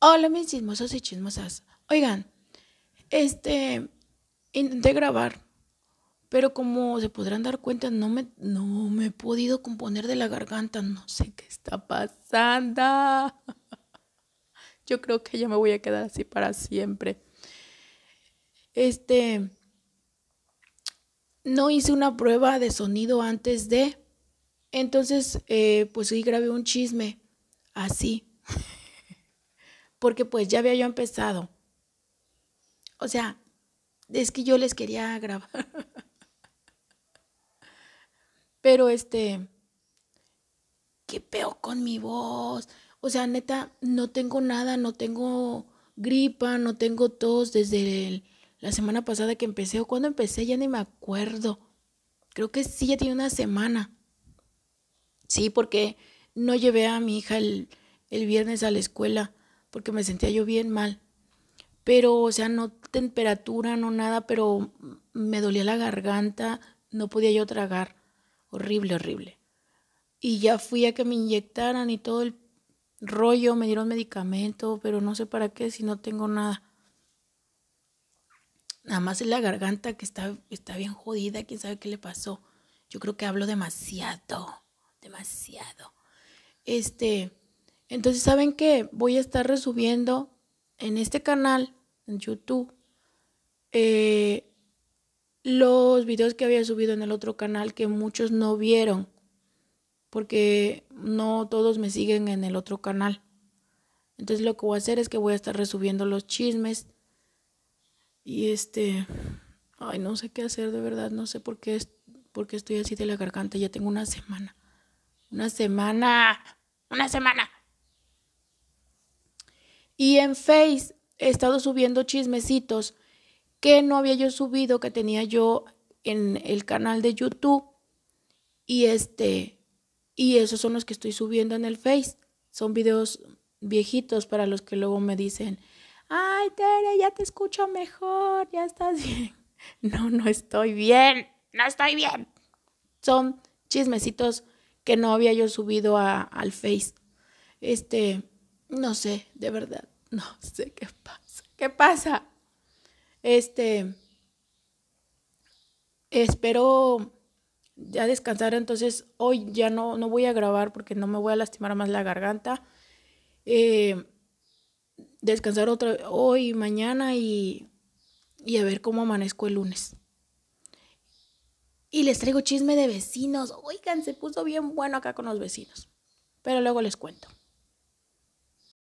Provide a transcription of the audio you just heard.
Hola mis chismosos y chismosas. Oigan, este, intenté grabar, pero como se podrán dar cuenta, no me, no me he podido componer de la garganta. No sé qué está pasando. Yo creo que ya me voy a quedar así para siempre. Este, no hice una prueba de sonido antes de, entonces, eh, pues sí grabé un chisme así porque pues ya había yo empezado. O sea, es que yo les quería grabar. Pero este, qué peor con mi voz. O sea, neta, no tengo nada, no tengo gripa, no tengo tos desde la semana pasada que empecé. ¿O cuando empecé? Ya ni me acuerdo. Creo que sí, ya tiene una semana. Sí, porque no llevé a mi hija el viernes a la escuela porque me sentía yo bien mal. Pero, o sea, no temperatura, no nada, pero me dolía la garganta, no podía yo tragar. Horrible, horrible. Y ya fui a que me inyectaran y todo el rollo, me dieron medicamento, pero no sé para qué si no tengo nada. Nada más es la garganta que está, está bien jodida, quién sabe qué le pasó. Yo creo que hablo demasiado, demasiado. Este, entonces, ¿saben que Voy a estar resubiendo en este canal, en YouTube, eh, los videos que había subido en el otro canal que muchos no vieron, porque no todos me siguen en el otro canal. Entonces lo que voy a hacer es que voy a estar resubiendo los chismes y este, ay, no sé qué hacer de verdad, no sé por qué, es, por qué estoy así de la garganta, ya tengo una semana, una semana, una semana. Y en Face he estado subiendo chismecitos que no había yo subido, que tenía yo en el canal de YouTube. Y este, y esos son los que estoy subiendo en el Face. Son videos viejitos para los que luego me dicen, ay Tere, ya te escucho mejor, ya estás bien. No, no estoy bien, no estoy bien. Son chismecitos que no había yo subido a, al Face. Este, no sé, de verdad no sé qué pasa. ¿Qué pasa? Este, espero ya descansar, entonces hoy ya no, no voy a grabar porque no me voy a lastimar más la garganta. Eh, descansar otra hoy, mañana y, y a ver cómo amanezco el lunes. Y les traigo chisme de vecinos. Oigan, se puso bien bueno acá con los vecinos. Pero luego les cuento.